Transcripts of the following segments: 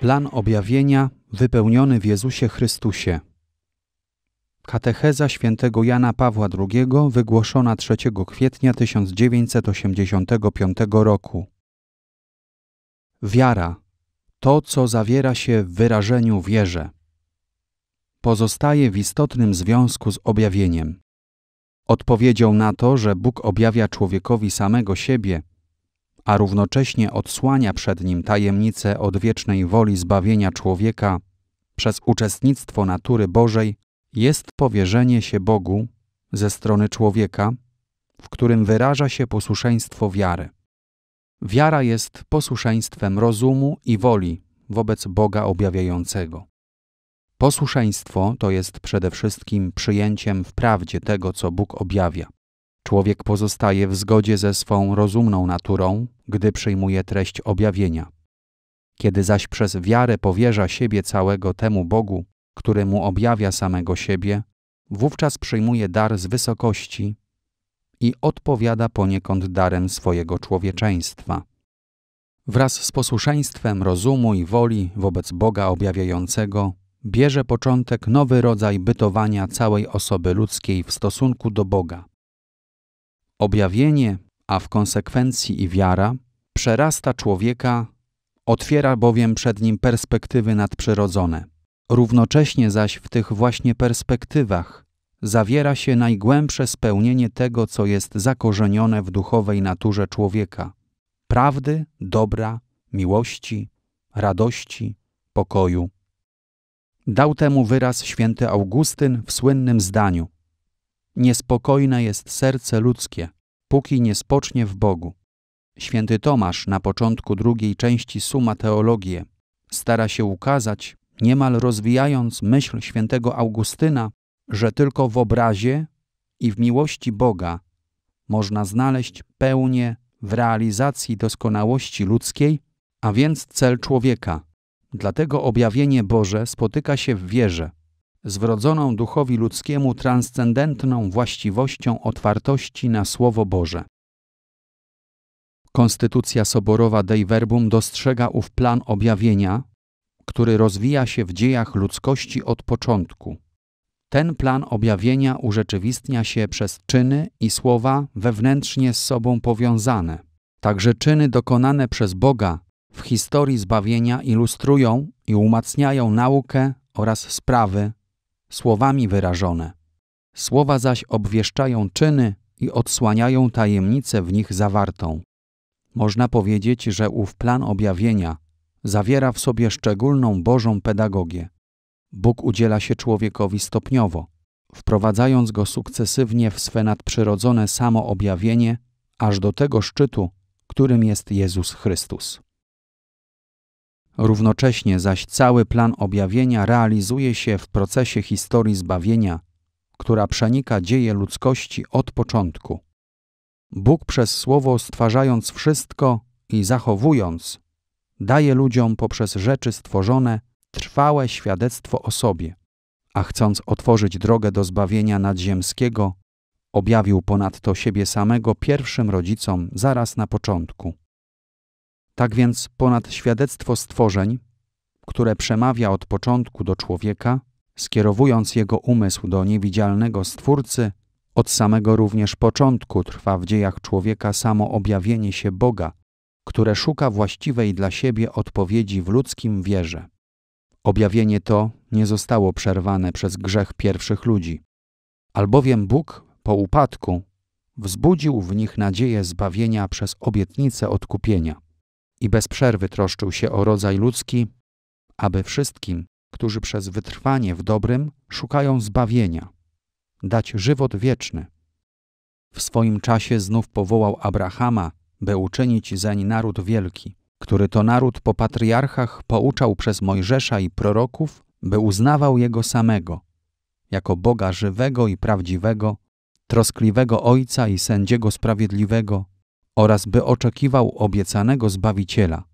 Plan objawienia wypełniony w Jezusie Chrystusie. Katecheza świętego Jana Pawła II wygłoszona 3 kwietnia 1985 roku. Wiara to, co zawiera się w wyrażeniu wierze. Pozostaje w istotnym związku z objawieniem. Odpowiedzią na to, że Bóg objawia człowiekowi samego siebie, a równocześnie odsłania przed nim tajemnicę odwiecznej woli zbawienia człowieka przez uczestnictwo natury Bożej, jest powierzenie się Bogu ze strony człowieka, w którym wyraża się posłuszeństwo wiary. Wiara jest posłuszeństwem rozumu i woli wobec Boga objawiającego. Posłuszeństwo to jest przede wszystkim przyjęciem w prawdzie tego, co Bóg objawia. Człowiek pozostaje w zgodzie ze swą rozumną naturą, gdy przyjmuje treść objawienia. Kiedy zaś przez wiarę powierza siebie całego temu Bogu, który mu objawia samego siebie, wówczas przyjmuje dar z wysokości i odpowiada poniekąd darem swojego człowieczeństwa. Wraz z posłuszeństwem rozumu i woli wobec Boga objawiającego bierze początek nowy rodzaj bytowania całej osoby ludzkiej w stosunku do Boga. Objawienie, a w konsekwencji i wiara, przerasta człowieka, otwiera bowiem przed nim perspektywy nadprzyrodzone. Równocześnie zaś w tych właśnie perspektywach zawiera się najgłębsze spełnienie tego, co jest zakorzenione w duchowej naturze człowieka prawdy, dobra, miłości, radości, pokoju. Dał temu wyraz święty Augustyn w słynnym zdaniu: Niespokojne jest serce ludzkie, póki nie spocznie w Bogu. Święty Tomasz na początku drugiej części Suma Teologię stara się ukazać, niemal rozwijając myśl świętego Augustyna, że tylko w obrazie i w miłości Boga można znaleźć pełnię w realizacji doskonałości ludzkiej, a więc cel człowieka. Dlatego objawienie Boże spotyka się w wierze, z wrodzoną duchowi ludzkiemu transcendentną właściwością otwartości na Słowo Boże. Konstytucja Soborowa Dei Verbum dostrzega ów plan objawienia, który rozwija się w dziejach ludzkości od początku. Ten plan objawienia urzeczywistnia się przez czyny i słowa wewnętrznie z sobą powiązane. Także czyny dokonane przez Boga w historii zbawienia ilustrują i umacniają naukę oraz sprawy, słowami wyrażone. Słowa zaś obwieszczają czyny i odsłaniają tajemnicę w nich zawartą. Można powiedzieć, że ów plan objawienia zawiera w sobie szczególną Bożą pedagogię. Bóg udziela się człowiekowi stopniowo, wprowadzając go sukcesywnie w swe nadprzyrodzone samoobjawienie, aż do tego szczytu, którym jest Jezus Chrystus. Równocześnie zaś cały plan objawienia realizuje się w procesie historii zbawienia, która przenika dzieje ludzkości od początku. Bóg przez Słowo stwarzając wszystko i zachowując, daje ludziom poprzez rzeczy stworzone trwałe świadectwo o sobie, a chcąc otworzyć drogę do zbawienia nadziemskiego, objawił ponadto siebie samego pierwszym rodzicom zaraz na początku. Tak więc ponad świadectwo stworzeń, które przemawia od początku do człowieka, skierowując jego umysł do niewidzialnego Stwórcy, od samego również początku trwa w dziejach człowieka samo objawienie się Boga, które szuka właściwej dla siebie odpowiedzi w ludzkim wierze. Objawienie to nie zostało przerwane przez grzech pierwszych ludzi, albowiem Bóg po upadku wzbudził w nich nadzieję zbawienia przez obietnicę odkupienia i bez przerwy troszczył się o rodzaj ludzki, aby wszystkim, którzy przez wytrwanie w dobrym szukają zbawienia, dać żywot wieczny. W swoim czasie znów powołał Abrahama, by uczynić zeń naród wielki, który to naród po patriarchach pouczał przez Mojżesza i proroków, by uznawał jego samego, jako Boga żywego i prawdziwego, troskliwego Ojca i sędziego sprawiedliwego, oraz by oczekiwał obiecanego Zbawiciela.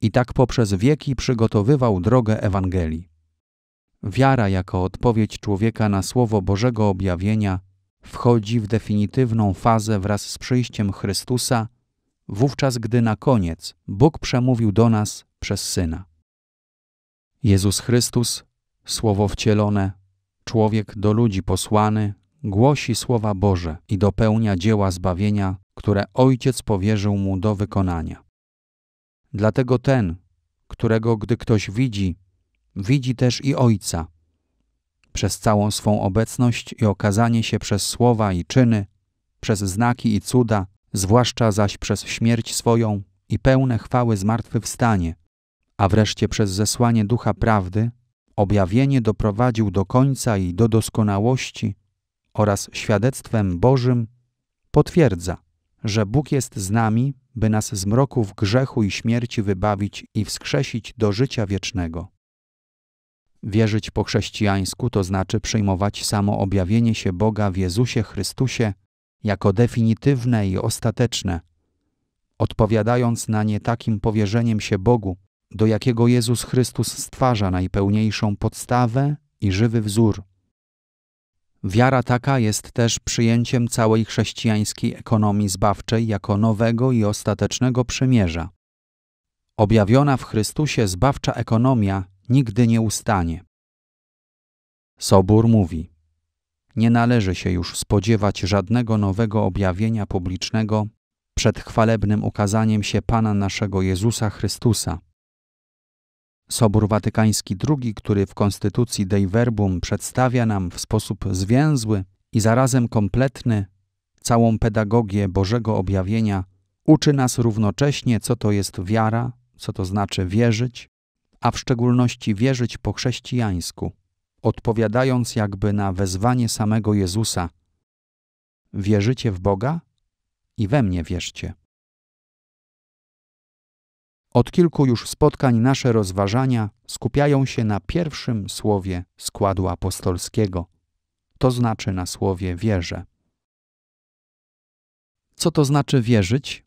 I tak poprzez wieki przygotowywał drogę Ewangelii. Wiara jako odpowiedź człowieka na słowo Bożego objawienia wchodzi w definitywną fazę wraz z przyjściem Chrystusa, wówczas gdy na koniec Bóg przemówił do nas przez Syna. Jezus Chrystus, słowo wcielone, człowiek do ludzi posłany, głosi słowa Boże i dopełnia dzieła zbawienia które ojciec powierzył mu do wykonania. Dlatego ten, którego gdy ktoś widzi, widzi też i ojca. Przez całą swą obecność i okazanie się przez słowa i czyny, przez znaki i cuda, zwłaszcza zaś przez śmierć swoją i pełne chwały zmartwychwstanie, a wreszcie przez zesłanie ducha prawdy, objawienie doprowadził do końca i do doskonałości oraz świadectwem Bożym potwierdza, że Bóg jest z nami, by nas z mroków grzechu i śmierci wybawić i wskrzesić do życia wiecznego. Wierzyć po chrześcijańsku to znaczy przyjmować samo objawienie się Boga w Jezusie Chrystusie jako definitywne i ostateczne, odpowiadając na nie takim powierzeniem się Bogu, do jakiego Jezus Chrystus stwarza najpełniejszą podstawę i żywy wzór. Wiara taka jest też przyjęciem całej chrześcijańskiej ekonomii zbawczej jako nowego i ostatecznego przymierza. Objawiona w Chrystusie zbawcza ekonomia nigdy nie ustanie. Sobór mówi: Nie należy się już spodziewać żadnego nowego objawienia publicznego przed chwalebnym ukazaniem się Pana naszego Jezusa Chrystusa Sobór Watykański II, który w konstytucji Dei Verbum przedstawia nam w sposób zwięzły i zarazem kompletny całą pedagogię Bożego objawienia, uczy nas równocześnie, co to jest wiara, co to znaczy wierzyć, a w szczególności wierzyć po chrześcijańsku, odpowiadając jakby na wezwanie samego Jezusa: Wierzycie w Boga i we mnie wierzcie. Od kilku już spotkań nasze rozważania skupiają się na pierwszym słowie składu apostolskiego, to znaczy na słowie wierzę. Co to znaczy wierzyć?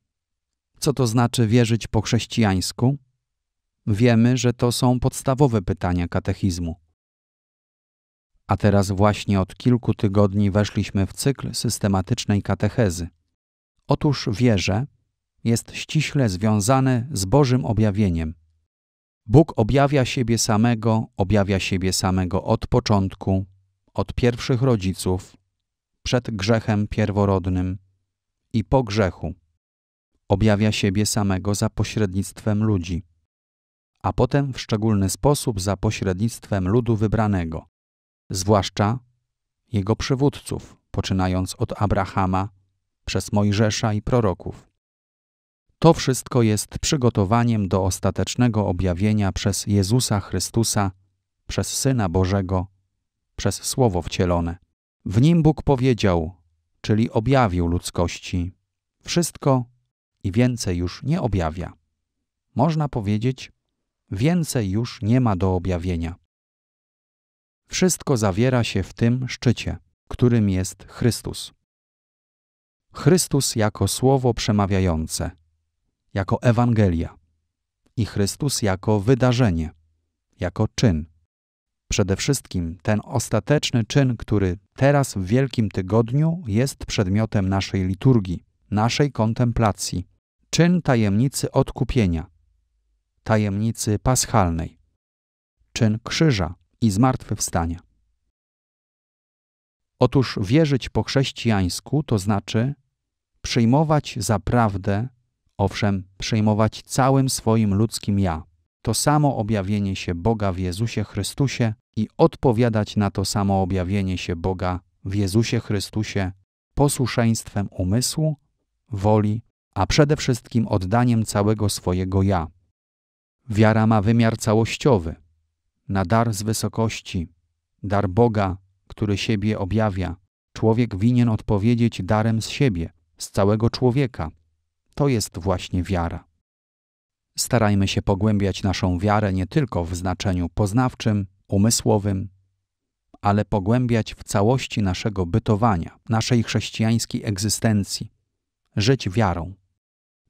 Co to znaczy wierzyć po chrześcijańsku? Wiemy, że to są podstawowe pytania katechizmu. A teraz właśnie od kilku tygodni weszliśmy w cykl systematycznej katechezy. Otóż wierzę jest ściśle związane z Bożym objawieniem. Bóg objawia siebie samego, objawia siebie samego od początku, od pierwszych rodziców, przed grzechem pierworodnym i po grzechu. Objawia siebie samego za pośrednictwem ludzi, a potem w szczególny sposób za pośrednictwem ludu wybranego, zwłaszcza jego przywódców, poczynając od Abrahama, przez Mojżesza i proroków. To wszystko jest przygotowaniem do ostatecznego objawienia przez Jezusa Chrystusa, przez Syna Bożego, przez Słowo wcielone. W nim Bóg powiedział, czyli objawił ludzkości, wszystko i więcej już nie objawia. Można powiedzieć, więcej już nie ma do objawienia. Wszystko zawiera się w tym szczycie, którym jest Chrystus. Chrystus jako słowo przemawiające – jako Ewangelia i Chrystus jako wydarzenie, jako czyn. Przede wszystkim ten ostateczny czyn, który teraz w Wielkim Tygodniu jest przedmiotem naszej liturgii, naszej kontemplacji. Czyn tajemnicy odkupienia, tajemnicy paschalnej, czyn krzyża i zmartwychwstania. Otóż wierzyć po chrześcijańsku to znaczy przyjmować za prawdę owszem, przejmować całym swoim ludzkim ja, to samo objawienie się Boga w Jezusie Chrystusie i odpowiadać na to samo objawienie się Boga w Jezusie Chrystusie posłuszeństwem umysłu, woli, a przede wszystkim oddaniem całego swojego ja. Wiara ma wymiar całościowy, na dar z wysokości, dar Boga, który siebie objawia. Człowiek winien odpowiedzieć darem z siebie, z całego człowieka, to jest właśnie wiara. Starajmy się pogłębiać naszą wiarę nie tylko w znaczeniu poznawczym, umysłowym, ale pogłębiać w całości naszego bytowania, naszej chrześcijańskiej egzystencji, żyć wiarą.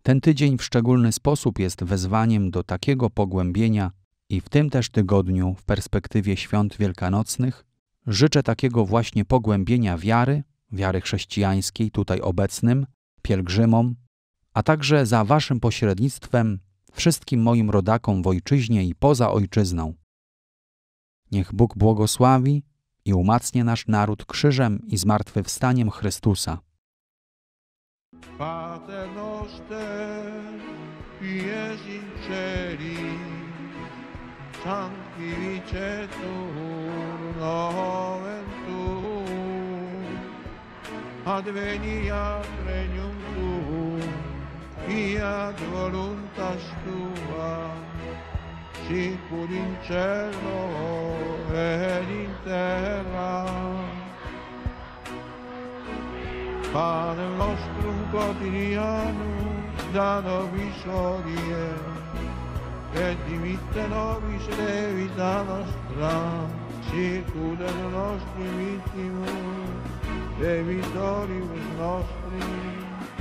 Ten tydzień w szczególny sposób jest wezwaniem do takiego pogłębienia i w tym też tygodniu, w perspektywie świąt wielkanocnych, życzę takiego właśnie pogłębienia wiary, wiary chrześcijańskiej tutaj obecnym, pielgrzymom, a także za Waszym pośrednictwem wszystkim moim rodakom w ojczyźnie i poza ojczyzną. Niech Bóg błogosławi i umacnie nasz naród krzyżem i zmartwychwstaniem Chrystusa. regnum tuum, fiat voluntas tua, sicur in cielo ed in terra. Pane nostro quotidiano da nobis odie, et dimitte nobis levita nostra, sicur et nostri vittimus, debitoribus nostri,